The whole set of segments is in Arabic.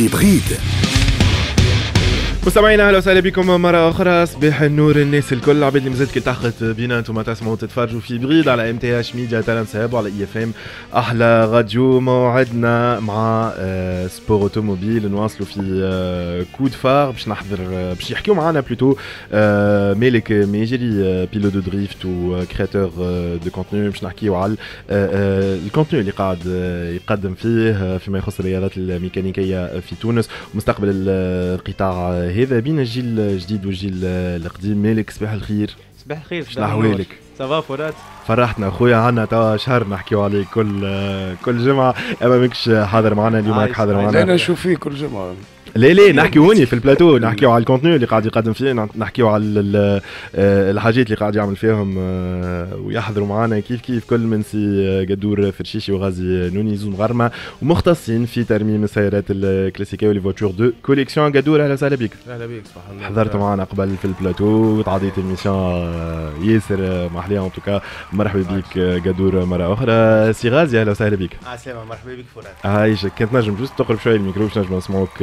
hybride. مستمعينا اهلا وسهلا بكم مرة أخرى صباح النور الناس الكل العباد اللي مازالت تحت بينا أنتم تسمعوا تتفرجوا في بغيض على ام تي اش ميديا تالنت ساب وعلى اي اف ام أحلى راديو موعدنا مع آه، سبور أوتوموبيل نواصلوا في كود آه، فار باش نحضر آه، باش يحكيو معنا بلوتو مالك ميجري بيلو دو دريفت وكرياتور دو كونتوني باش نحكيو على الكونتوني اللي قاعد يقدم فيه فيما يخص الرياضات الميكانيكية في تونس ومستقبل القطاع هذا بينا الجيل الجديد والجيل القديم مالك صباح الخير صباح الخير شنو احوالك؟ سافا فرات فرحتنا خويا عندنا توا شهر نحكيو عليه كل كل جمعه اما ماكش حاضر معنا اليوم راك حاضر معنا انا نشوف فيه كل جمعه ليه ليه نحكي هوني في البلاتو نحكيو على الكونتنيو اللي قاعد يقدم فيه نحكيو على آه، الحاجات اللي قاعد يعمل فيهم آه، ويحضروا معنا كيف كيف كل من سي آه، قدور فرشيشي وغازي نوني زوم غرمه ومختصين في ترميم السيارات الكلاسيكيه ولي والفواتور دو كوليكسيون قدور اهلا وسهلا بك اهلا بك صباح الله حضرت معنا قبل في البلاتو وتعديت الميسيون ياسر محليه ان توكا مرحبا بك قدور مره اخرى سي غازي اهلا وسهلا بك اه مرحبا بك فرات عايشك كنت نجم جوست تقرب شويه الميكرو باش نجم نسمعوك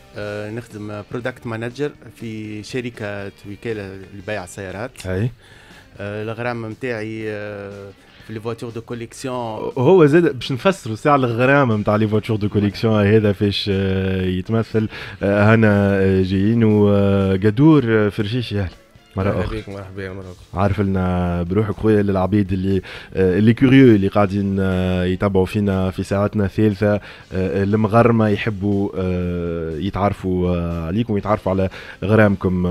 آه، نخدم برودكت مانجر في شركه وكاله لبيع السيارات اي آه، الغرام نتاعي آه، في لي فواتور دو كوليكسيون هو زاد باش نفسروا ساعه الغرام نتاع لي فواتور دو كوليكسيون هذا فاش يتمثل هنا جايين وقدور فرشيشي يهلا مرة أخرى بيك مرحبا مرة أخرى عارف لنا بروحك خويا للعبيد اللي آه، اللي كوريو اللي قاعدين آه، يتابعوا فينا في ساعاتنا الثالثة آه، المغرمة يحبوا يتعرفوا عليكم ويتعرفوا على غرامكم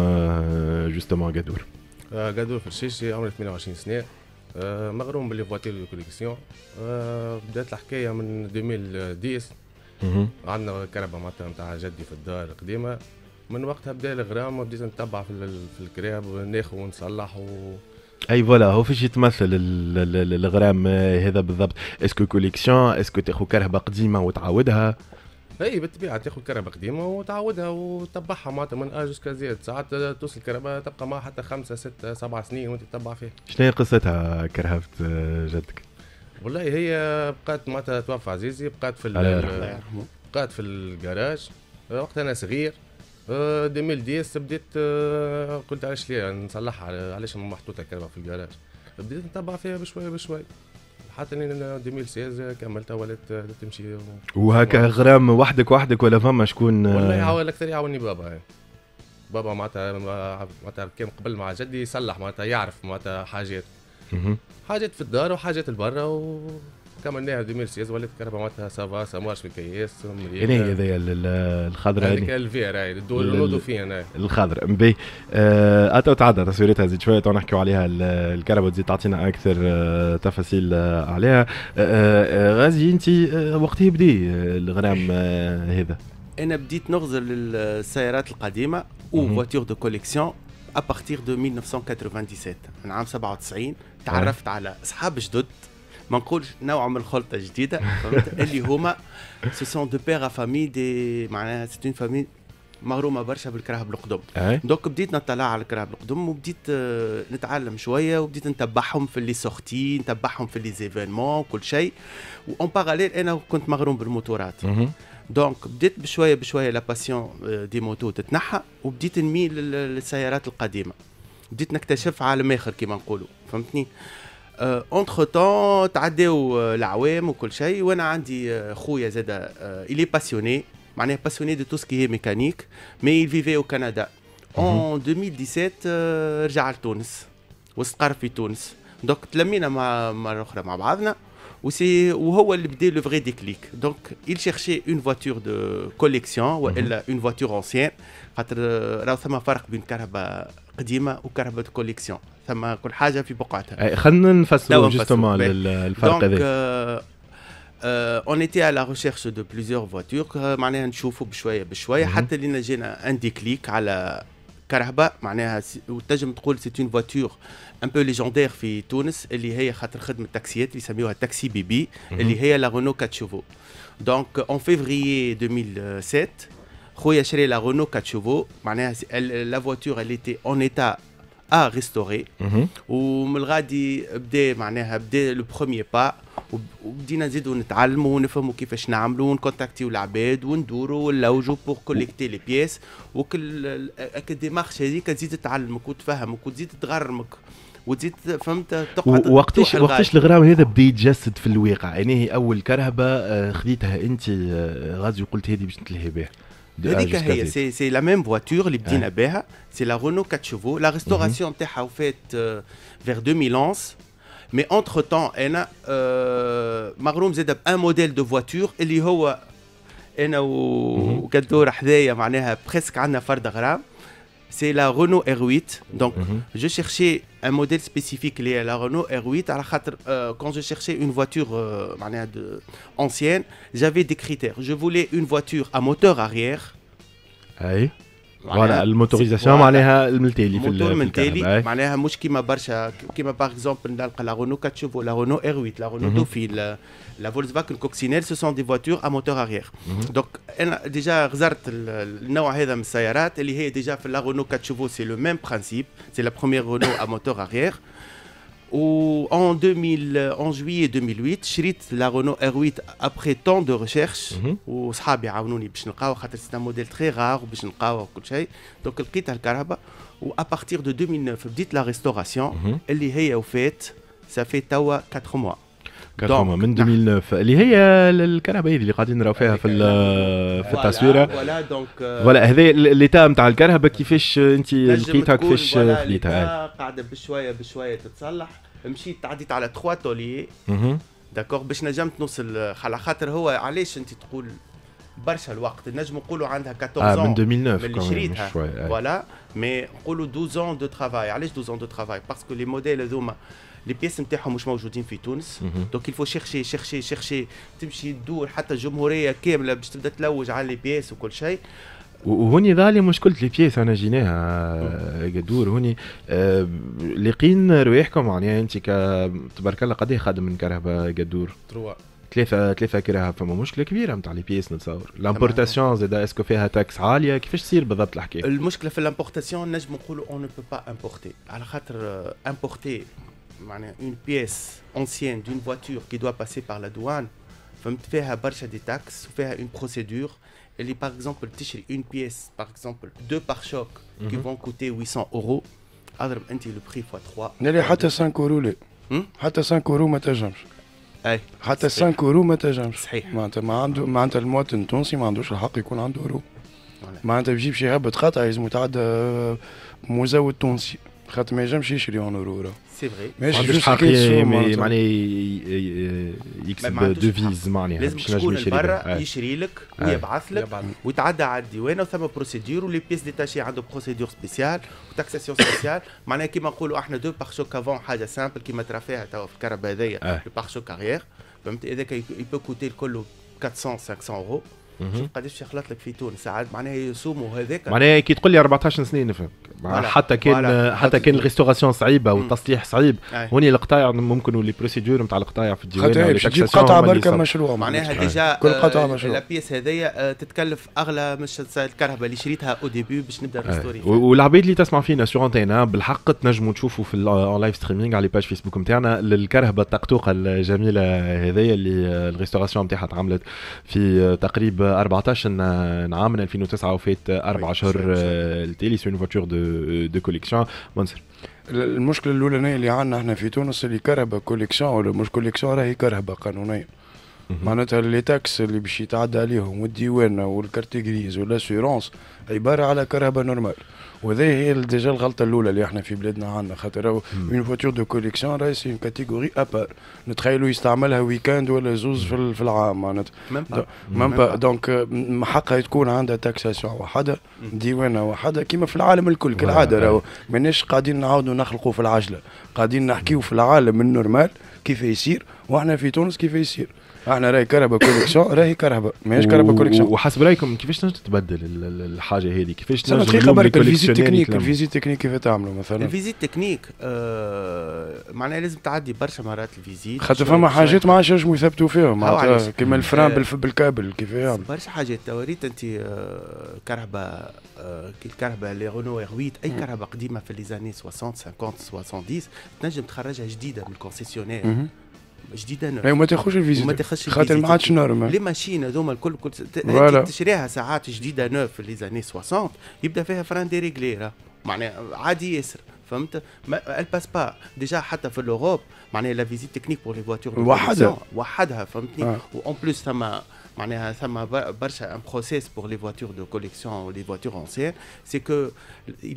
جوستومون قادور قادور في الشيشي عمري 28 سنة مغروم باللي فواتير دو كوليكسيون بدات الحكاية من 2010 عندنا كربة معناتها نتاع جدي في الدار القديمة من وقتها بدا الغرام وبديت نتبع في, في الكراب وناخذ ونصلح و... اي فوالا هو فاش يتمثل الغرام آه، هذا بالضبط اسكو كوليكسيون اسكو تاخذ كرهبه قديمه وتعاودها اي بالطبيعه تاخذ كرهبه قديمه وتعاودها وتبعها معناتها من جوسكا كازيات ساعات توصل كرهبه تبقى معها حتى خمسه سته سبع سنين وانت تتبع فيها شنو هي قصتها كرهبه آه، جدك؟ والله هي بقات معناتها توفى عزيزي بقات في بقات في الكراج وقت انا صغير 2010 آه، بديت آه، قلت علاش ليه نصلحها علاش محطوطه كربه في الجراج بديت نتبع فيها بشوي بشوي حتى لين 2016 كملتها ولات تمشي وهكا غرام وحدك وحدك ولا فما شكون والله يعاون اكثر يعاوني بابا يعني. بابا معناتها معناتها كان قبل مع جدي يصلح معناتها يعرف معناتها حاجات حاجات في الدار وحاجات لبرا و كما ناها دو ميرسيز ولات كهرباء معناتها سافا سامارش في كيس هنا هذايا الخضراء هذيك الفير هاي النودو فيها الخضراء مبي آه، اتو تعدى تصويرتها زيد شويه تو نحكيو عليها الكهرباء تزيد تعطينا اكثر آه، تفاصيل آه، عليها غازي انت وقت بدي الغرام هذا انا بديت نغزر للسيارات القديمه او فواتور دو كوليكسيون ابارتيغ دو 1997 من عام 97 تعرفت على اصحاب جدد ما نقولش نوع من الخلطه جديده اللي هما سو سون دو بيغ فامي دي معناها سي اون فامي مغرومه برشا بالكراهب بالقدم إيه؟ دونك بديت نطلع على الكراهب بالقدم وبديت آه، نتعلم شويه وبديت نتبعهم في لي سورتي نتبعهم في لي زيفينمون وكل شيء وان باراليل انا كنت مغروم بالموتورات دونك بديت بشويه بشويه لا باسيون دي موتو تتنحى وبديت نميل للسيارات القديمه بديت نكتشف عالم اخر كيما نقولوا فهمتني Entre temps, تعداو العوام وكل شيء وانا عندي خويا زاد الي باسيوني est باسيوني دو تو سكي ميكانيك 2017 رجع لتونس واستقر في تونس دونك تلمينا مع مع بعضنا اللي il cherchait une voiture de collection a une voiture ancienne خاطر راهو ثم فرق بين كهرباء قديمه وكهرباء كوليكسيون ثم كل حاجه في بقعتها خلينا نفسروا جوستومون الفرق هذا اون ايتي على ريشيرش دو بليزيور فواتور معناها نشوفوا بشويه بشويه حتى لين جينا ان ديكليك على كهرباء معناها وتنجم تقول سي اون فواتور ان بو ليجوندير في تونس اللي هي خاطر خدمه تاكسيات اللي يسميوها تاكسي بيبي اللي هي لا رونو 4 شوفو دونك اون فيفريي 2007 خويا شري لا رونو 4 شوفو معناها لا فواتور اللي تي اون ايتا ا ريستوري ومن الغادي بدا معناها بدا لو بروميي با وبدينا نزيدو نتعلموا ونفهموا كيفاش نعملوا ونكونتاكتيو العباد وندوروا ونلوجو بور كوليكتي لي بيس وكل الديمارش هذيك تزيد تعلمك وتفهمك وتزيد تغرمك وتزيد فهمت تقعد وقتاش وقتاش الغرام هذا بدا يتجسد في الواقع يعني هي اول كرهبه خذيتها انت غازي وقلت هذه باش نتلهي بها C'est la même voiture, c'est la Renault 4 chevaux. La restauration est été faite vers 2011. Mais entre-temps, elle a euh, un modèle de voiture, اللي هو انا à حدايا معناها عندنا فرد c'est la Renault R8. Donc, mhm. je cherchais un modèle spécifique lié à la Renault R8. Alors, euh, quand je cherchais une voiture euh, ancienne, j'avais des critères. Je voulais une voiture à moteur arrière. Ah فوالا الموتوريزاسيون معناها التالي في الموتور من التالي إيه. معناها مش كيما برشا كيما باغ اكزومبل نلقى لا رونو كاتشوفو لا رونو ار 8 لا رونو دوفيل لا فولكس فاكن كوكسينيل سو سون دي فواتور ا موتور اريير دونك انا ديجا غزرت النوع هذا من السيارات اللي هي ديجا في لا رونو كاتشوفو سي لو ميم برانسيب سي لا بروميير رونو ا موتور اريير Où, en, 2000, euh, juillet 2008, j'ai la Renault R8 après tant de recherches. Où صحابي عاونوني باش نلقاو خاطر c'est un modèle très rare باش نلقاوه وكل شيء. trouvé, لقيت الكهرباء Et à partir de 2009 بديت la restauration اللي mhm. هي fait, ça fait 4 mois. كركوما من 2009 نعم. اللي هي الكرهبه اللي قاعدين نراو فيها في نعم. في التصويره فوالا دونك فوالا هذا ليتا نتاع الكرهبه كيفاش انت لقيتها كيفاش خليتها آه. قاعده بشويه بشويه تتصلح مشيت عديت على تخوا تولي داكوغ باش نجمت نوصل على خاطر هو علاش انت تقول برشا الوقت نجم نقولوا عندها 14 آه من 2009 من شريتها فوالا مي آه. نقولوا 12 ans دو ترافاي علاش 12 ans دو ترافاي باسكو لي موديل هذوما لي بيس نتاعهم مش موجودين في تونس دونك الفو شيرشي شيرشي شيرشي تمشي تدور حتى الجمهوريه كامله باش تبدا تلوج على لي بيس وكل شيء وهوني ظهر مشكلة لي بيس انا جيناها قدور هوني آه، لقين رواحكم معناها انت تبارك الله قد خادم من كرهبه قدور تروى ثلاثة ثلاثة كراها فما مشكلة كبيرة نتاع لي بيس نتصور لامبورتاسيون زادا اسكو فيها تاكس عالية كيفاش تصير بالضبط الحكاية المشكلة في لامبورتاسيون نجم نقولوا اون نو با امبورتي على خاطر امبورتي euh، une pièce ancienne d'une voiture qui doit passer par la douane, vont faire un barche des taxes, faire une procédure. Et par exemple, une pièce, par exemple, deux par choc qui mhm. vont coûter 800 euros. Le prix x 3. Il y 5 euros. Il y 5 euros, mais tu n'as pas. 5 euros, mais tu n'as pas. le de droit faire un euro. Je suis le droit de faire un euro. Je suis a le droit de faire un خاطر ما ينجمش يشري اون سي فري ماشي جوست حكايه معناها يكسب دوفيز معناها لازم تكون برا آه. يشري لك آه. ويبعث لك ويتعدى على الديوان وثم بروسيدور ولي بيس ديتاشي عنده بروسيدور سبيسيال وتاكساسيون سبيسيال معناها كيما نقولوا احنا دو بارشوك افون حاجه سامبل كيما ترى فيها توا في الكهرباء هذايا بارشوك آه. اريير فهمت هذاك يبو كوتي الكل 400 500 اورو قداش يخلط لك في تونس ساعات معناها يصوموا هذاك معناها كي تقول لي 14 سنين نفهمك حتى كان حتى كان الريستوراسيون صعيبه والتصليح صعيب هوني القطايع ممكن ولي بروسيدور نتاع القطايع في الديوان تجيب قطعه بركه مشروع معناها ديجا كل قطعه مشروع البيس هذيا تتكلف اغلى من الكهرباء اللي شريتها او ديبي باش نبدا الريستوري والعباد اللي تسمع فينا سور انتينا بالحق تنجموا تشوفوا في اللايف ستريمينغ على باج فيسبوك نتاعنا الكرهبه الطقطوقه الجميله هذيا اللي الريستوراسيون نتاعها تعملت في تقريب 14 عام من 2009 وفات اربع شهور التالي سو فواتور دو دو كوليكسيون منصر المشكله الاولانيه اللي عندنا احنا في تونس اللي كرهبه كوليكسيون ولا مش كوليكسيون راهي كرهبه قانونيه معناتها لي تاكس اللي باش يتعدى عليهم والديوان غريز والاسيرونس عباره على كرهبه نورمال وهذه هي ديجا الغلطه الاولى اللي احنا في بلادنا عندنا خاطر اون فواتور دو كوليكسيون راهي سي اون كاتيجوري ابار نتخيلوا يستعملها ويكاند ولا زوز في العام معناتها ميم با دونك حقها تكون عندها تاكساسيون وحده mm. ديوانه وحده كيما في العالم الكل كالعاده راهو ماناش قاعدين نعاودوا نخلقوا في العجله قاعدين نحكيو في العالم النورمال كيف يصير واحنا في تونس كيف يصير احنا راي كرهبه كوليكسيون راهي كرهبه ماهيش كرهبه كوليكسيون وحسب رايكم كيفاش تنجم تتبدل الحاجه هذه كيفاش تنجم دقيقه برك الفيزيت تكنيك الفيزيت تكنيك كيف تعملوا مثلا الفيزيت تكنيك آه معناها لازم تعدي برشا مرات الفيزيت خاطر فما حاجات ما عادش نجموا يثبتوا فيهم كيما الفران آه، بالكابل كيف يعمل يعني؟ برشا حاجات توريت انت كرهبه آه، آه، كي الكرهبه لي رونو 8 اي كرهبه قديمه في لي زاني 60 50 70 تنجم تخرجها جديده من الكونسيسيونير Je dis d'année Les machines, les années 60, elles ne pas. Déjà, la visite technique pour les voitures de collection, en plus, ça m'a un processus pour les voitures de collection, les voitures anciennes, c'est qu'il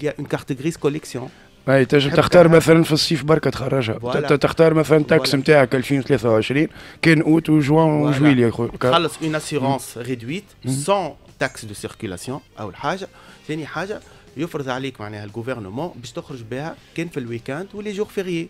y a une carte grise collection. اي تنجم تختار مثلا في الصيف بركه تخرجها تختار مثلا تاكس نتاعك 2023 كان اوت وجوان وجويل يا خويا تخلص اون اسيرونس ريدويت سون تاكس دو سيركيلاسيون اول حاجه ثاني حاجه يفرض عليك معناها الجوفرنمون باش تخرج بها كان في الويكاند ولي جور فيغيي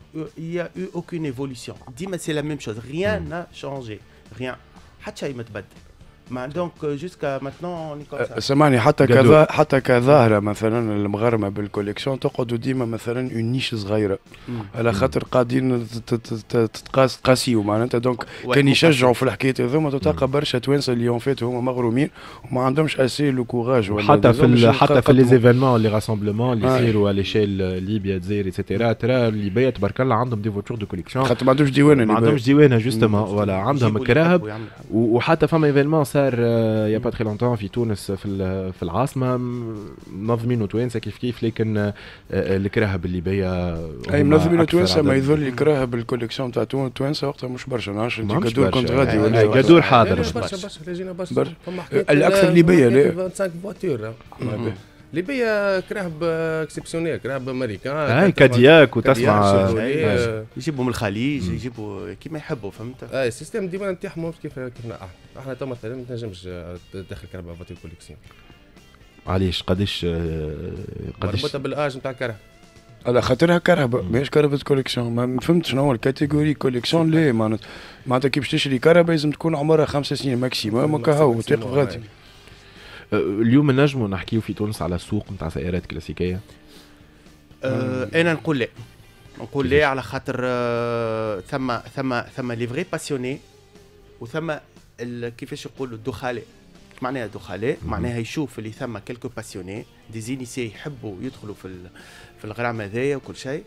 il n'y a eu aucune évolution. Dis-moi, c'est la même chose. Rien hmm. n'a changé. Rien. Hacha, Matbad. ما دونك جوسكا ماتنون سمعني حتى كذا حتى كظاهره مثلا المغرمه بالكوليكسيون تقعدوا ديما مثلا اون نيش صغيره على خاطر قاعدين تتقاس تقاسيو معناتها دونك كان يشجعوا في الحكايه هذوما تلقى برشا توانسه اللي اون فيت هما مغرومين وما عندهمش اسي لو كوراج ولا حتى في حتى في لي زيفينمون لي راسومبلومون اللي يصيروا على شيل ليبيا الجزائر اتسيتيرا ترى الليبيا تبارك الله عندهم دي فوتور دو كوليكسيون خاطر ما عندهمش ديوانه ما عندهمش ديوانه جوستومون ولا عندهم كراهب وحتى فما ايفينمون صار يا با تري لونتون في تونس في في العاصمه منظمين توانسه كيف كيف لكن الكراهب اللي بيا اي منظمين وتوانسه ما يظل الكراهب الكوليكسيون تاع توانسه وقتها مش برشا ما نعرفش كادور كنت غادي ولا كادور حاضر برشا برشا الاكثر اللي بيا 25 فواتور اللي بيا كراهب اكسبسيونيل كراهب امريكان اي آه، كادياك وتسمع آه، آه، يجيبوا من الخليج يجيبوا كيما يحبوا فهمت اي السيستم ديما نتاعهم كيف كيفنا احنا احنا تو مثلا ما تنجمش تدخل كرهب في كوليكسيون علاش قداش قداش مربوطه بالاج نتاع كرهب على خاطرها كرهبه ماهيش كرهبه كوليكسيون ما فهمت شنو هو الكاتيجوري كوليكسيون ليه معناتها معناتها كي باش تشري كرهبه لازم تكون عمرها خمس سنين ماكسيموم هكا هو تاخذ غادي آه، اليوم نجموا نحكيو في تونس على السوق نتاع سيارات كلاسيكيه أه انا نقول لا نقول لا على خاطر آه، ثم ثم ثم لي فري باسيوني وثم كيفاش يقولوا الدخلاء معناها دخلاء معناها يشوف اللي ثم كلكو باسيوني ديزينيسي يحبوا يدخلوا في في الغرام هذايا وكل شيء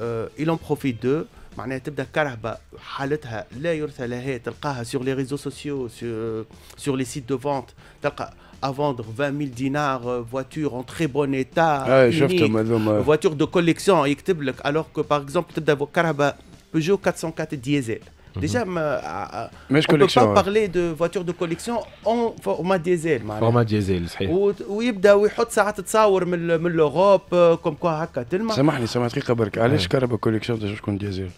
Euh, il en profite d'eux معناها تبدا كرهبه حالتها les يرثى لها تلقاها سور sur euh, à vendre 20 000 dinars, euh, voiture en très bon état, ah voiture de collection, alors que par exemple, tu as Peugeot 404 diesel. Mhm. Déjà, mais on ne peut pas parler de voiture de collection en format diesel. Format diesel, صحيح. ويبدا ويحط ساعات تصاور من من C'est كوم c'est marrant, c'est سامحني Allez, برك علاش collection كوليكسيون تنجم تكون ديزل؟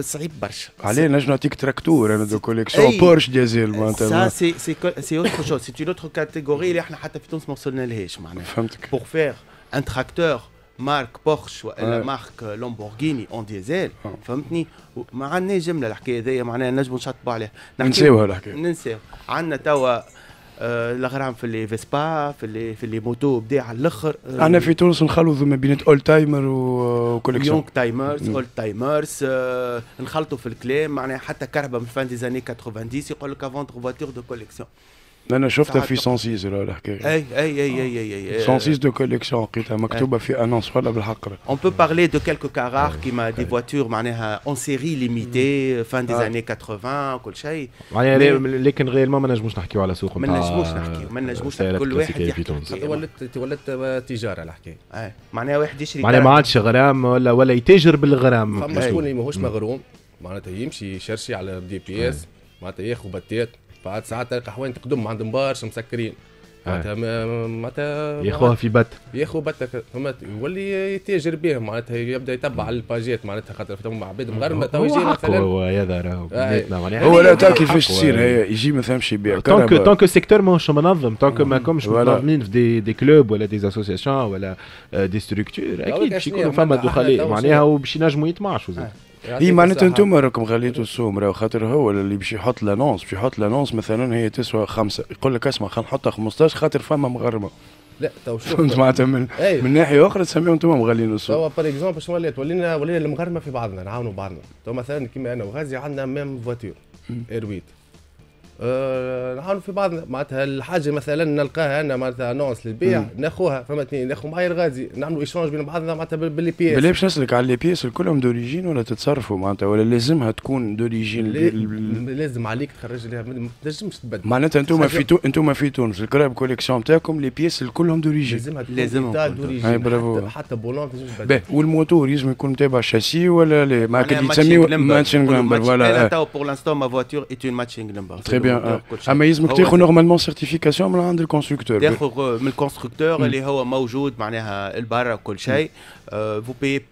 صعيب برشا عليه نجم نعطيك تراكتور انا دو كوليكسيون بورش ديزل معناتها سي سي سي اوتر شوز سي اون اوتر كاتيجوري اللي احنا حتى في تونس ما وصلنا لهاش معناها فهمتك بور فيغ ان تراكتور مارك بورش والا آه. مارك لامبورغيني اون ديزيل آه. فهمتني ما عندنا جمله الحكايه هذيا معناها نجموا نشطبوا عليها ننساوها الحكايه ننساو عندنا توا آه الغرام في اللي فيسبا في اللي في اللي موتو بدا على الاخر انا آه، في تونس نخلطوا ما بين اول تايمر وكوليكسيون يونغ تايمرز اول تايمرز نخلطوا في الكلام معناها حتى كهرباء من فان دي زاني 90 يقول لك افونتر فواتور دو كوليكسيون انا شفتها في 106 الحكايه اي اي اي اي اي 106 دو كوليكسيون لقيتها مكتوبه في انونس ولا بالحق اون بو بارلي دو كيلكو كارار كيما دي فواتور معناها اون سيري ليميتي فان دي زاني 80 كل شيء معناها لكن غير ما نجموش نحكيو على سوق ما نجموش نحكيو ما نجموش كل واحد يحكي تولت تولدت تجاره الحكايه معناها واحد يشري معناها ما عادش غرام ولا ولا يتاجر بالغرام فما شكون اللي ماهوش مغروم معناتها يمشي يشرشي على دي بي اس معناتها ياخذ بتات بعد ساعات تلقى حوانت تقدم عندهم برشا مسكرين آه. معناتها معناتها ياخوها في بت ياخو بت فهمت يولي يتاجر بها معناتها يبدا يتبع الباجيت معناتها خاطر فما عباد مغرمه تو يجي مثلا هو هذا راهو آه. هو لا يعني تو كيفاش تصير يجي مثلا باش يبيع تونك طونك السيكتور ماهوش منظم تونك آه. ما كمش منظمين في دي دي كلوب ولا دي اسوسيسيون ولا دي ستركتور اكيد باش يكونوا فما دخلات معناها وباش ينجموا يتمعشوا يعني اي معناتها انتم راكم غليتوا السوم خاطر هو اللي باش يحط لانونس باش يحط لانونس مثلا هي تسوى خمسه يقول لك اسمع خلينا نحطها 15 خاطر فما مغرمه لا تو شوف فهمت معناتها من, أيه. من ناحيه اخرى تسميهم انتم مغلين السوق توا بار اكزومبل شنو ولات ولينا ولينا المغرمه في بعضنا نعاونوا بعضنا تو مثلا كيما انا وغازي عندنا ميم فواتير اير 8 آه نعاونوا في بعضنا معناتها الحاجه مثلا نلقاها انا معناتها نونس للبيع ناخوها فهمتني ناخو معايا الغازي نعملوا ايشونج بين بعضنا معناتها باللي بيس بلي باش نسالك على لي بيس كلهم دوريجين ولا تتصرفوا معناتها ولا لازمها تكون دوريجين لازم عليك تخرج لها ما تنجمش تبدل معناتها انتم في انتم في تونس الكراب كوليكسيون تاعكم لي بيس كلهم دوريجين لازمها تكون لازمهم دوريجين برافو حتى, بولون تنجمش تبدل والموتور لازم يكون تابع شاسي ولا لا ماركه تسميه ماتشينغ نمبر فوالا تو بور لانستون ما فواتور ايت اون ماتشينغ نمبر تري بيان اما يلزمك تاخذ نورمالمون سيرتيفيكاسيون من عند الكونستركتور تاخذ من الكونستركتور اللي هو موجود معناها البرا وكل شيء فو بي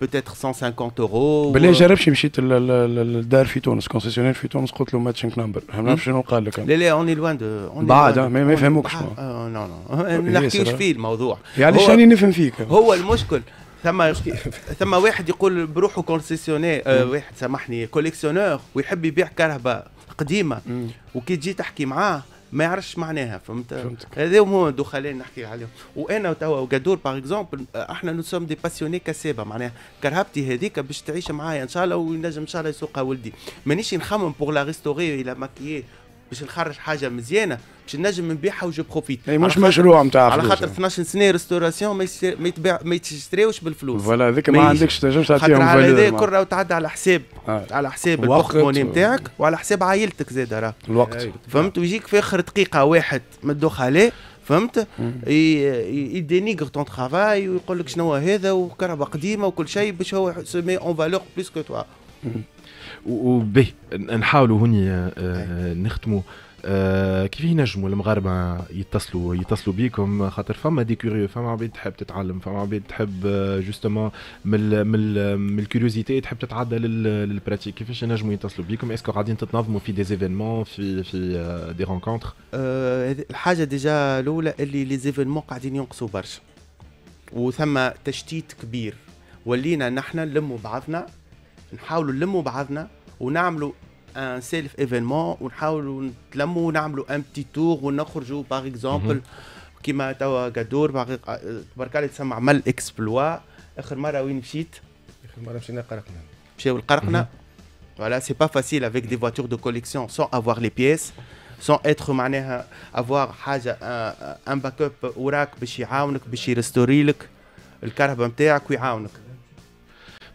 بوتيتر 150 اورو بالله جربش مشيت للدار في تونس كونسيسيونير في تونس قلت له ماتشينغ نمبر نعرفش شنو قال لك لا لا اوني لوان دو بعد ما يفهموكش نو نو ما نحكيش فيه الموضوع يعني شاني نفهم فيك هو المشكل ثم ثم واحد يقول بروحه كونسيسيونير واحد سامحني كوليكسيونور ويحب يبيع كهرباء قديمه وكي تجي تحكي معاه ما يعرفش معناها فهمت هذا هما دخلين نحكي عليهم وانا وتوا وقدور باغ اكزومبل احنا نو سوم دي باسيوني كسابه معناها كرهبتي هذيك باش تعيش معايا ان شاء الله وينجم ان شاء الله يسوقها ولدي مانيش نخمم بور لا ريستوري الى ماكيي باش نخرج حاجه مزيانه باش نجم نبيعها وجو بروفيت مش مشروع نتاع على خاطر 12 سنه ريستوراسيون ما يتباع ما يتشتراوش بالفلوس فوالا هذاك ما عندكش تنجم تعطيهم فلوس على هذا كل راهو تعدى على حساب آه. على حساب الوقت نتاعك و... وعلى حساب عائلتك زاد راه الوقت فهمت ويجيك في اخر دقيقه واحد من الدخلاء فهمت يدينيغر تون ترافاي ويقول لك شنو هذا وكهرباء قديمه وكل شيء باش هو سمي اون فالور بليس كو توا وبه نحاولوا هوني آه، نختموا آه، كيف ينجموا المغاربه يتصلوا يتصلوا بيكم خاطر فما دي كوريو فما عباد تحب تتعلم فما عباد تحب آه، جوستومون من من من الكوريوزيتي تحب تتعدى للبراتيك كيفاش ينجموا يتصلوا بيكم اسكو غاديين تتنظموا في دي زيفينمون في في دي رونكونتر الحاجه ديجا الاولى اللي لي زيفينمون قاعدين ينقصوا برشا وثم تشتيت كبير ولينا نحن نلموا بعضنا نحاولوا نلموا بعضنا ونعملوا ان سيلف ايفينمون ونحاولوا نتلموا ونعملوا ان بتي تور ونخرجوا باغ اكزومبل كيما توا قدور تبارك الله تسمى عمل اكسبلوا اخر مره وين مشيت اخر مره مشينا قرقنا مشاو لقرقنا فوالا سي با فاسيل افيك دي فواتور دو كوليكسيون سون افوار لي بيس سون اتر معناها افوار حاجه ان باك اب وراك باش يعاونك باش يرستوري لك الكهرباء نتاعك ويعاونك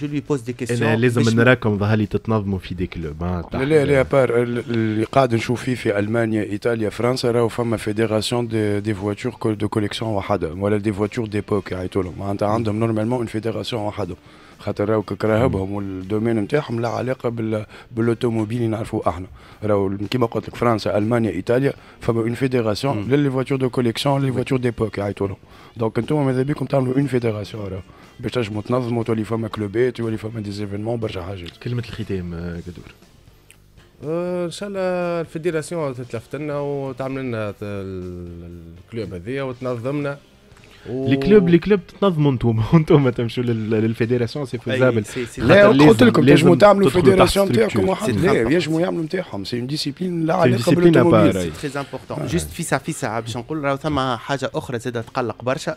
Je lui pose des questions. Et les ameneras comme vous allez être en train de faire des clubs. à part, les cas que nous avons en Allemagne, Italie, France, il y a une fédération des voitures de collection en Hadam. Voilà des voitures d'époque. Nous avons normalement une fédération en خاطر راهو كراهبهم والدومين نتاعهم لا علاقه بال بالاوتوموبيل اللي نعرفوه احنا راهو كيما قلت لك فرنسا المانيا ايطاليا فما اون فيديراسيون للي فواتور دو كوليكسيون لي فواتور ديبوك يعيطوا لهم دونك انتم ماذا بكم تعملوا اون فيديراسيون راهو باش تنجموا تنظموا تولي فما كلوبات يولي فما ديزيفينمون برشا حاجات كلمه الختام آه، كدور آه، ان شاء الله الفيدراسيون تتلفت لنا وتعمل لنا الكلوب هذيا وتنظمنا لي كلوب لي كلوب تنظموا انتم انتم تمشوا للفيدراسيون سي فيزابل لا قلت لكم تنجموا تعملوا فيدراسيون نتاعكم واحد لا ينجموا يعملوا نتاعهم سي اون ديسيبلين لا علاقه بالتمويل سي تري امبورتون جوست فيسا فيسا باش نقول راه ثما حاجه اخرى زاد تقلق برشا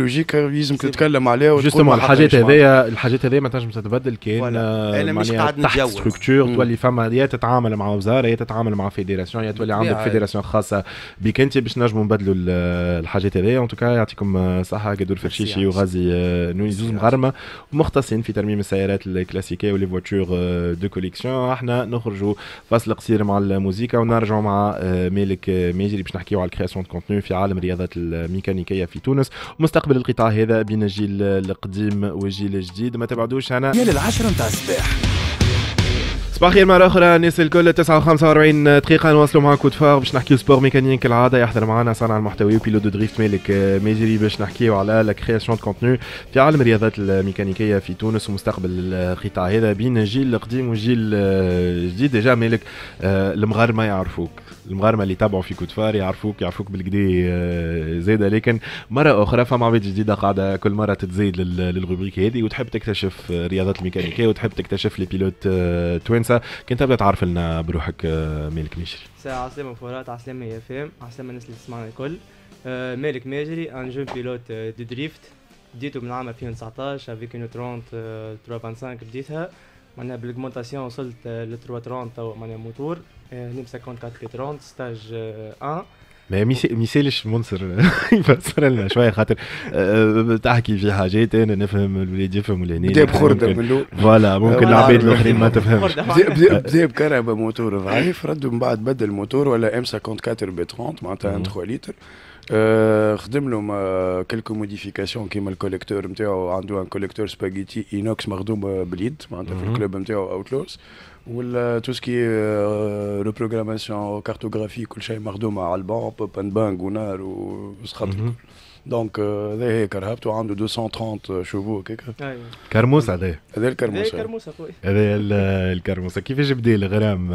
لوجيك لازم تتكلم عليها جوستومون الحاجات هذيا الحاجات هذيا ما تنجمش تتبدل كان انا مش قاعد تحت ستركتور تولي فما يا تتعامل مع وزاره يا تتعامل مع فيديراسيون يا تولي عندك فيديراسيون خاصه بك انت باش نجموا نبدلوا الحاجات هذيا ان توكا يعطيكم صحه كدور فرشيشي وغازي نوني زوز مغرمه مختصين في ترميم السيارات الكلاسيكيه ولي فواتور دو كوليكسيون احنا نخرجوا فاصل قصير مع الموزيكا ونرجعوا مع مالك ميجري باش نحكيوا على الكرياسيون كونتوني في عالم رياضات الميكانيكيه في تونس ومستقبل مستقبل القطاع هذا بين الجيل القديم والجيل الجديد ما تبعدوش انا يا للعشرة نتاع الصباح صباح الخير مرة أخرى الناس الكل 9 و 45 دقيقة نواصلوا مع كود فار باش نحكيو سبور ميكانيك كالعادة يحضر معنا صانع المحتوى وبيلوت دو دريفت مالك ميزيري باش نحكيو على لا كرياسيون دو كونتوني في عالم الرياضات الميكانيكية في تونس ومستقبل القطاع هذا بين الجيل القديم والجيل الجديد ديجا مالك آه، المغاربة يعرفوك المغارمه اللي يتابعوا في كوتفار يعرفوك يعرفوك بالكدي آه، زاده لكن مره اخرى فما عباد جديده قاعده كل مره تتزيد للروبريك هذه وتحب تكتشف الرياضات الميكانيكيه وتحب تكتشف لي بيلوت آه، توانسه كنت تبدا تعرف لنا بروحك آه، مالك مشري ساعة عسلامة فرات عسلامة يا فام عسلامة الناس اللي تسمعنا الكل مالك ماجري ان جون بيلوت دو دريفت بديته من عام 2019 افيك اون 30 325 بديتها معناها بالكومونتاسيون وصلت آه، ل 330 توا معناها موتور ب 54 30 ستاج 1 آه، ما ميسالش منصر يفسر لنا شويه خاطر آه، تحكي في حاجات انا نفهم الولاد يفهموا لهنا بدأ بخرده من الاول فوالا ممكن العباد الاخرين ما تفهمش بدأ بكهرباء موتور ضعيف ردوا من بعد بدل موتور ولا ام 54 ب 30 معناتها 3 لتر Je euh, vais euh, quelques modifications qui mal collecteur un collecteur spaghetti inox euh, mhm. m'aidez tout ce qui est le programmation cartographie pop and bang ou دونك هذا هي كرهبته عنده 230 شوفوا هكاك كرموس هذا هذا الكرموس هذا الكرموس هذا كيفاش بدا الغرام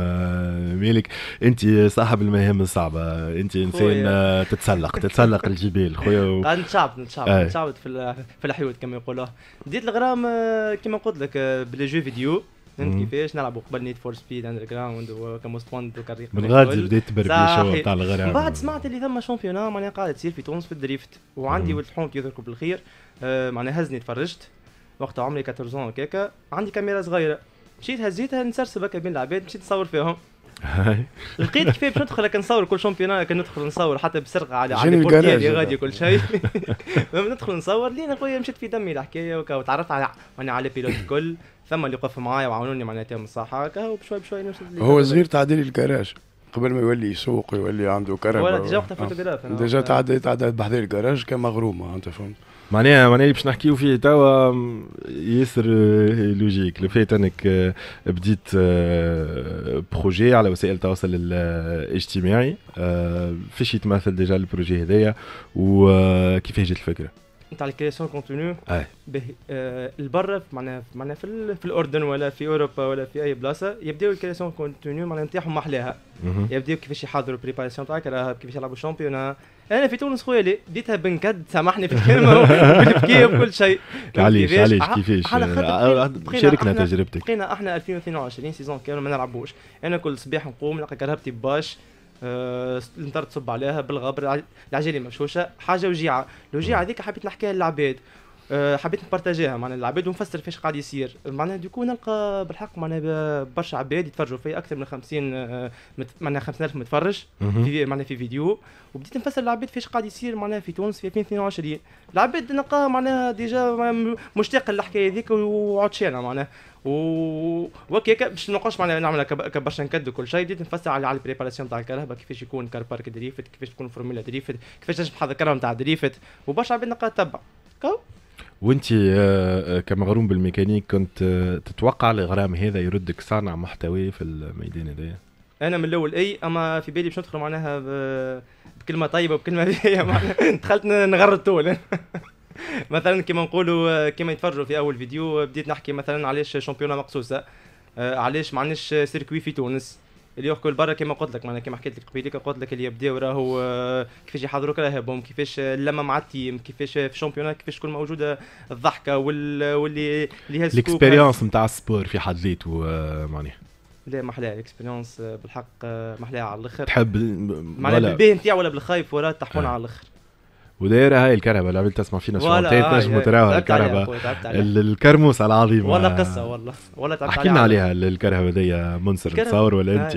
مالك انت صاحب المهام الصعبه انت انسان تتسلق تتسلق الجبال خويا قاعد آه، نتشعبط نتشعبط آه. في في كما يقولوها بديت الغرام آه، كما قلت لك بلي جو فيديو فهمت كيفاش نلعبوا قبل نيت فور سبيد اندر جراوند وكموست واند من غادي بديت تبرمج تاع الغرام من بعد سمعت اللي ثم شامبيونا معناها قاعده تصير في تونس في الدريفت وعندي ولد حومتي يذكر بالخير آه، معناها هزني تفرجت وقتها عمري 14 هكاكا عندي كاميرا صغيره مشيت هزيتها نسرسب هكا بين العباد مشيت نصور فيهم لقيت كيف باش ندخل كنصور كل شامبيونا ندخل نصور حتى بسرقه على على بورتيالي غادي كل شيء ندخل نصور لين خويا مشيت في دمي الحكايه وتعرفت على على بيلوت الكل ثم اللي وقف معايا وعاونوني معناتها من الصحة هكا وبشوي بشوي نمشي هو صغير تعديل الكراج قبل ما يولي يسوق ويولي عنده كرم ولا ديجا وقتها فوتوغراف آه. ديجا تعديت تعديت بحذاء الكراج كان مغروم انت فهمت معناها معناها اللي باش نحكيو فيه توا ياسر لوجيك لو فيت انك بديت بروجي على وسائل التواصل آه، الاجتماعي آه، فيش يتمثل ديجا البروجي هذايا وكيفاش جات الفكره؟ نتاع الكرياسيون كونتوني اللي البر معناها معناها في, في الاردن ولا في اوروبا ولا في اي بلاصه يبداو الكرياسيون كونتوني معناها نتاعهم محلاها يبداو كيفاش يحضروا بريباراسيون تاع كيفاش يلعبوا الشامبيون انا في تونس خويا لي بديتها بنكد سامحني في الكلمه ونبكي وكل شيء علاش علاش كيفاش شاركنا تجربتك بقينا احنا 2022 سيزون كامل ما نلعبوش انا كل صباح نقوم نلقى كرهبتي باش النار آه، تصب عليها بالغبر العجينه مفشوشه حاجه وجيعه الوجيعه هذيك حبيت نحكيها للعباد آه، حبيت نبارتاجيها معناها العباد ونفسر فاش قاعد يصير معناها ديكو نلقى بالحق معناها برشا عباد يتفرجوا في اكثر من 50 آه، معنا معناها 50000 متفرج في معناها في فيديو وبديت نفسر العباد فاش قاعد يصير معناها في تونس في 2022 العباد نلقاها معناها ديجا مشتاقه للحكايه هذيك وعطشانه معناها و اوكي باش نقعدش معناها نعمل برشا نكد وكل شيء بديت نفسر على على البريباراسيون تاع الكهرباء كيفاش يكون كار بارك دريفت كيفاش تكون فورمولا دريفت كيفاش حظ الكهرباء تاع دريفت وبرشا عباد نقعد تبع وانت آه، آه، كمغروم بالميكانيك كنت آه، تتوقع الغرام هذا يردك صانع محتوى في الميدان هذايا انا من الاول اي اما في بالي باش ندخل معناها بكلمه طيبه وبكلمه معناها دخلت نغرد طول مثلا كيما نقولوا كيما يتفرجوا في اول فيديو بديت نحكي مثلا علاش شامبيونه مقصوصه آه، علاش ما عندناش سيركوي في تونس اللي يحكوا لبرا كما قلت لك معناها كما حكيت لك قبيلك قلت لك اللي يبداو راهو آه، كيفاش يحضروك رهبهم كيفاش اللمه مع التيم كيفاش في الشامبيون كيفاش تكون موجوده الضحكه وال واللي اللي الاكسبيريونس نتاع السبور في حد ذاته آه، معناها لا ما احلاها الاكسبيريونس بالحق ما احلاها على الاخر تحب معناها بالباهي نتاعو ولا بالخايف وراه تحبون على الاخر ودايره هاي الكرهبه اللي قبل تسمع فينا شوطات نجم وتراوها الكرهبه الكرموسه العظيم والله آه. قصه والله والله تعبت احكي عليها الكرهبه دي منصر تصور ولا انت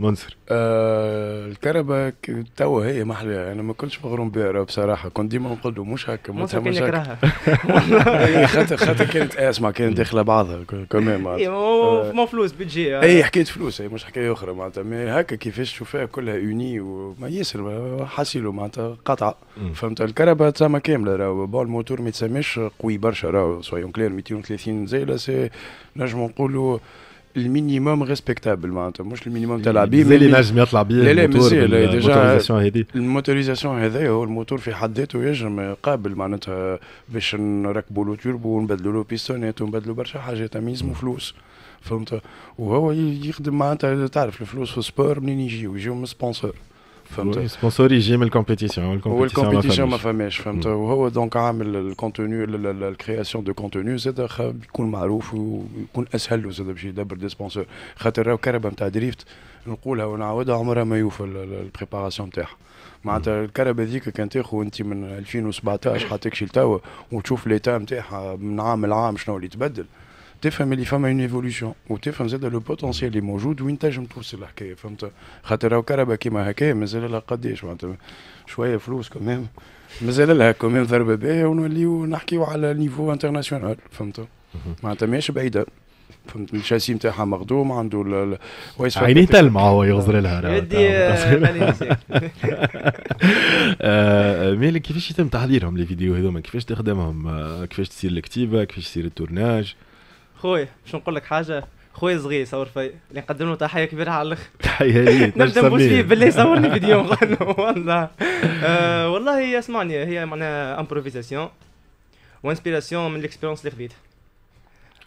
منصر آه الكربة توا هي محلى انا ما كنتش مغروم بها بصراحه كنت ديما نقول له مش هكا ما تهمش هكا إيه، خاطر خاطر كانت اسمع كانت داخله بعضها كمان معناتها إيه، مو آه. فلوس بتجي اي آه. حكايه فلوس هي إيه، مش حكايه اخرى معناتها مي هكا كيفاش تشوفها كلها اوني وما ياسر حاسيلو معناتها قطعه فهمت الكربة تسمى كامله راهو بون الموتور ما يتسماش قوي برشا راهو سويون كلير 230 زايله سي نجم نقولوا المينيموم ريسبكتابل معناتها مش المينيموم تاع العبيد اللي نجم يطلع بيه لا لا مازال ديجا الموتوريزاسيون هذايا هو الموتور في حد ذاته ينجم قابل معناتها باش نركبوا له توربو ونبدلوا له بيستونات ونبدلوا برشا حاجات اما يلزموا فلوس فهمت وهو يخدم معناتها تعرف الفلوس في السبور منين يجيو يجيو من سبونسور فهمت سبونسوري جي من الكومبيتيسيون والكومبيتيسيون ما فماش فهمت وهو دونك عامل الكونتوني الكرياسيون دو كونتوني زاد يكون معروف ويكون اسهل زاد باش يدبر دي سبونسور خاطر راهو كهرباء نتاع دريفت نقولها ونعاودها عمرها ما يوفى البريباراسيون نتاعها معناتها hmm. الكهرباء هذيك كان تاخو انت من 2017 حتى تكشي لتوا وتشوف ليتا نتاعها من عام لعام شنو اللي تبدل تفهم اللي فما اون ايفولوسيون وتفهم زاد لو بوتونسيال اللي موجود وين تنجم توصل الحكايه فهمت خاطر راهو كهرباء كيما هكايا مازال لها قداش معناتها شويه فلوس كمان مازال لها كمان ضربه باهيه ونوليو نحكيو على نيفو انترناسيونال فهمت معناتها ماهيش بعيده فهمت الشاسي نتاعها مخدوم عنده ال عينيه تلمع هو يغزر لها مالك كيفاش يتم تحضيرهم لي فيديو هذوما كيفاش تخدمهم كيفاش تصير الكتيبه كيفاش تصير التورناج خويا باش نقول لك حاجه خويا صغير صور في اللي نقدم له تحيه كبيره على الاخر تحيه ليك نبدا فيه بالله صورني فيديو والله آه والله اسمعني هي معناها امبروفيزاسيون وانسبيراسيون من الاكسبيرونس اللي خذيتها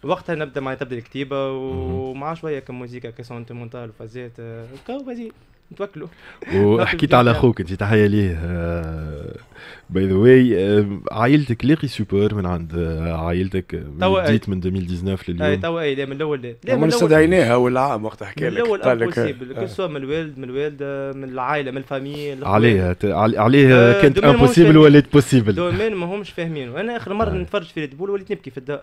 وقتها نبدا مع تبدا الكتيبه ومع شويه كموزيكا كسونتيمونتال وفازات آه، كاو فازي نتوكلوا وحكيت على اخوك انت تحيه ليه آه، باي ذا واي عائلتك لاقي سوبر من عند آه، عائلتك بديت آه، من 2019 إيه. لليوم اي توا اي لا من الاول لا من استدعيناها ولا عام وقت حكى لك من الاول امبوسيبل آه. كل سوا من الوالد من الوالده من العائله من الفامي عليها عليها كانت امبوسيبل ولات بوسيبل دومين ماهمش فاهمين انا اخر مره نتفرج في ريد بول وليت نبكي في الدار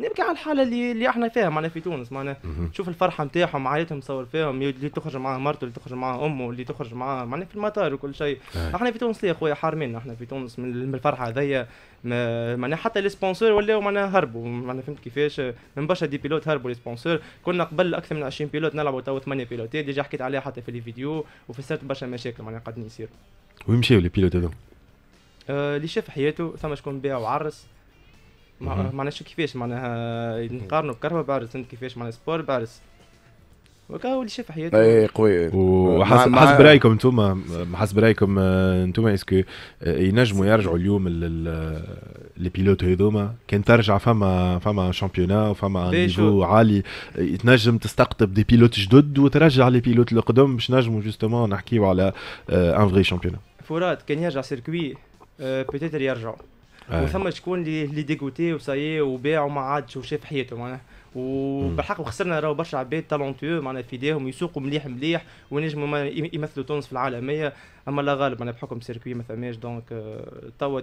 نبكي على الحاله اللي اللي احنا فيها معنا في تونس معنا شوف الفرحه نتاعهم عائلتهم تصور فيهم اللي تخرج معاه مرته اللي تخرج معاه امه اللي تخرج معاه معنا في المطار وكل شيء احنا في تونس يا خويا حارمين احنا في تونس من الفرحه هذيا معناها حتى لي سبونسور ولاو معناها هربوا معناها فهمت كيفاش من برشا دي بيلوت هربوا لي سبونسور كنا قبل اكثر من 20 بيلوت نلعبوا تو 8 بيلوتات ديجا حكيت عليها حتى في لي فيديو وفسرت برشا مشاكل معناها قاعدين يصير وين مشاو لي بيلوت هذو؟ اللي آه، شاف حياته ثم شكون باع وعرس معناها شو كيفاش معناها نقارنوا بكرهبه بعرس انت كيفاش معناها سبور بعرس وكا هو اللي شاف حياته اي إيه، قوي وحسب مع... حسب رايكم انتم حسب رايكم آه، انتم اسكو آه، ينجموا يرجعوا اليوم لي بيلوت آه، هذوما كان ترجع فما فما شامبيونا وفما نيفو عالي تنجم تستقطب دي بيلوت جدد وترجع لي بيلوت القدم باش نجموا جوستومون نحكيو على ان فغي شامبيونا فرات كان يرجع سيركوي بيتيتر يرجعوا وثم آه. شكون اللي ديكوتي وصايي وباع وما عادش وشاف حياته معناها وبالحق وخسرنا راهو برشا عباد تالونتيو معناها في ايديهم يسوقوا مليح مليح ونجموا يمثلوا تونس في العالميه اما لا غالب معناها بحكم سيركوي ما فماش دونك آه، توا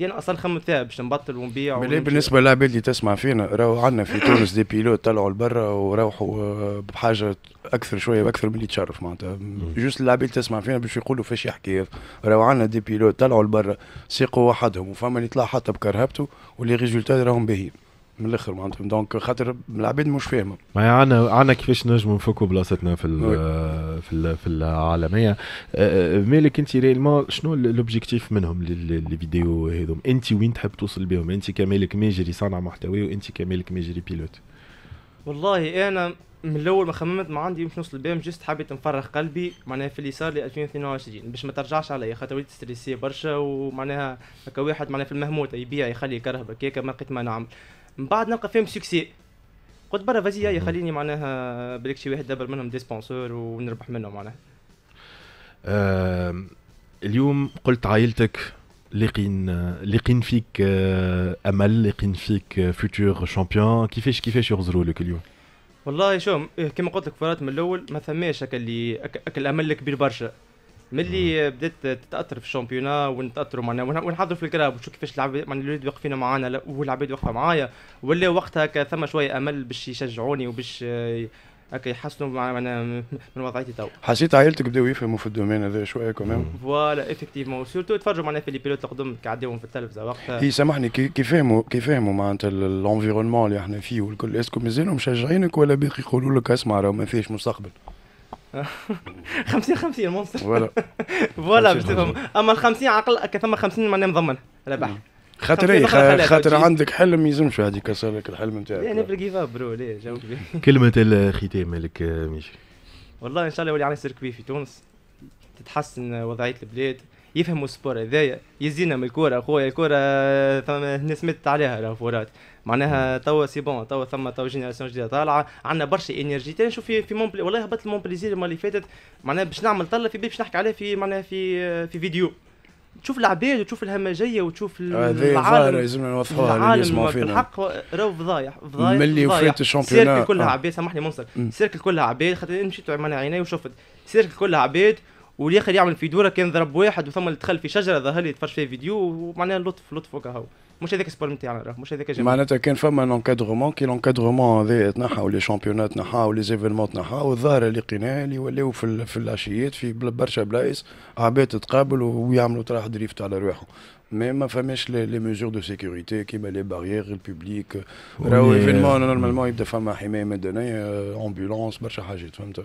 انا اصلا خممت فيها باش نبطل ونبيع بالنسبه للعباد اللي تسمع فينا راهو عندنا في تونس دي بيلوت طلعوا لبرا وروحوا آه، بحاجه اكثر شويه باكثر من اللي تشرف معناتها جوست العباد تسمع فينا باش يقولوا فاش يحكي راهو عندنا دي بيلوت طلعوا لبرا سيقوا وحدهم وفما اللي طلع حتى بكرهبته واللي ريزولتا راهم باهيين من الاخر معناتهم دونك خاطر العباد مش فاهمه ما عنا عنا كيفاش نجموا نفكوا بلاصتنا في في في العالميه آه، آه، مالك انت ريالمون شنو الاوبجيكتيف منهم الفيديو هذوم انت وين تحب توصل بهم انت كمالك ماجري صانع محتوى وانت كمالك ماجري بيلوت والله انا من الاول ما خممت ما عندي باش نوصل بهم جست حبيت نفرغ قلبي معناها في اللي صار لي 2022 باش ما ترجعش عليا خاطر وليت ستريسي برشا ومعناها هكا واحد معناها في المهموت يبيع يخلي كرهبه هكاك ما لقيت ما نعمل من بعد نلقى فيهم سكسي قلت برا فازي يا خليني معناها بالك شي واحد دبر منهم ديسبونسور ونربح منهم معناها آه، اليوم قلت عائلتك لقين لقين فيك آه، امل لقين فيك فيوتشر آه، شامبيون كيفاش كيفاش يغزروا لك اليوم والله شوف إيه، كما قلت لك فرات من الاول ما ثماش هكا اللي اكل امل كبير برشا ملي بدات تتاثر في الشامبيونا ونتاثروا معنا ونحضروا في الكلاب ونشوف كيفاش العباد معنا الاولاد واقفين معانا والعباد واقفه معايا ولا وقتها ثم شويه امل باش يشجعوني وباش آه، هكا يحسنوا معنا من وضعيتي تو حسيت عائلتك بداو يفهموا في الدومين هذا شويه كمان فوالا افكتيفمون سورتو تفرجوا معنا في لي بيلوت القدم قعدوهم في التلفزه وقتها هي سامحني كي فهموا كي فهموا معناتها الانفيرونمون اللي احنا فيه والكل اسكو مازالوا مشجعينك ولا باقي يقولوا لك اسمع راه ما فيش مستقبل 50 50 المونستر فوالا فوالا باش تفهم اما ال 50 عقل ثم 50 معناها مضمن رابح خاطر إيه؟ خاطر عندك حلم ما يلزمش هذيك صارك الحلم نتاعك يعني بالكيف برو ليه كلمة الختام لك ميشي والله ان شاء الله يولي على سيركوي في تونس تتحسن وضعية البلاد يفهموا السبور هذايا يزينا من الكوره خويا الكوره ثم الناس ماتت عليها الفورات معناها توا سي بون توا ثم توا جينيراسيون جديده طالعه عندنا برشا انرجي تاني نشوف في في مونبلي والله هبط لمونبليزير المره اللي فاتت معناها باش نعمل طله في باش نحكي عليها في معناها في في فيديو تشوف العباد وتشوف الهمجيه وتشوف العالم لازم نوضحوها للناس يسمعوا فينا بالحق راهو فضايح فضايح ملي وفات الشامبيونات سيركل كلها آه. عباد سامحني منصر سيركل كلها عباد خاطر مشيت معناها عيني وشفت سيركل كلها عباد والاخر يعمل في دوره كان ضرب واحد وثم اللي دخل في شجره ظهر لي تفرج فيه فيديو ومعناها لطف لطف هو مش هذاك السبور نتاعنا راه مش هذاك معناتها كان فما ان انكادرومون كي الانكادرومون هذا تنحى ولي شامبيونات تنحى ولي زيفينمون تنحى والظاهر اللي لقيناه اللي ولاو في, في العشيات في برشا بلايص عباد تتقابلوا ويعملوا تراح دريفت على رواحهم مي ما فماش لي ميزور دو سيكوريتي كيما لي باريير البوبليك راهو ايفينمون نورمالمون يبدا فما حمايه مدنيه امبولونس آه، برشا حاجات فهمت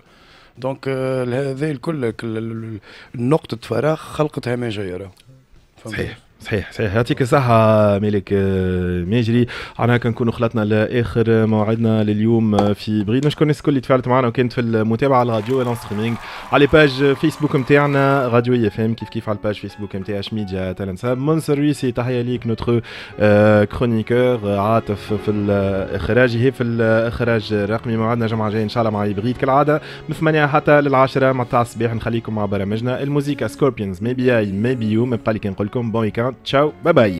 دونك آه، هذه الكل نقطه فراغ خلقتها مجايره صحيح صحيح صحيح يعطيك الصحة مالك آه، ماجري انا كنكونوا خلطنا لاخر موعدنا لليوم آه، في بغيت نشكر الناس الكل اللي تفاعلت معنا وكانت في المتابعة على الراديو على على باج فيسبوك نتاعنا راديو اي اف ام كيف كيف على الباج فيسبوك نتاع اش ميديا تالنساب منصر ريسي تحية ليك نوتر آه، كرونيكور عاطف في الإخراج هي في الاخراج الرقمي موعدنا جمعة الجاية ان شاء الله مع بغيت كالعادة من 8 حتى للعشرة مع الصباح نخليكم مع برامجنا الموزيكا سكوربيونز مي بي اي مي بي يو ما بقى لي كنقول لكم بون Ciao, bye bye.